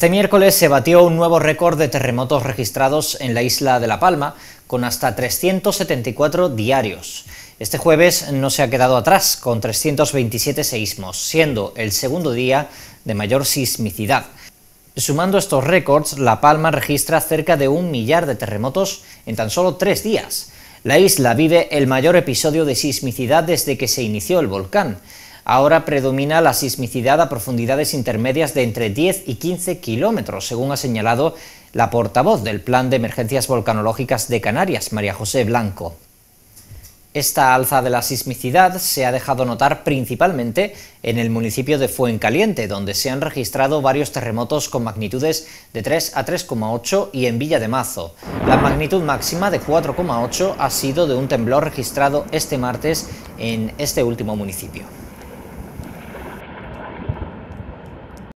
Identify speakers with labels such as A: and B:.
A: Este miércoles se batió un nuevo récord de terremotos registrados en la isla de La Palma, con hasta 374 diarios. Este jueves no se ha quedado atrás, con 327 seísmos, siendo el segundo día de mayor sismicidad. Sumando estos récords, La Palma registra cerca de un millar de terremotos en tan solo tres días. La isla vive el mayor episodio de sismicidad desde que se inició el volcán. Ahora predomina la sismicidad a profundidades intermedias de entre 10 y 15 kilómetros, según ha señalado la portavoz del Plan de Emergencias Volcanológicas de Canarias, María José Blanco. Esta alza de la sismicidad se ha dejado notar principalmente en el municipio de Fuencaliente, donde se han registrado varios terremotos con magnitudes de 3 a 3,8 y en Villa de Mazo. La magnitud máxima de 4,8 ha sido de un temblor registrado este martes en este último municipio.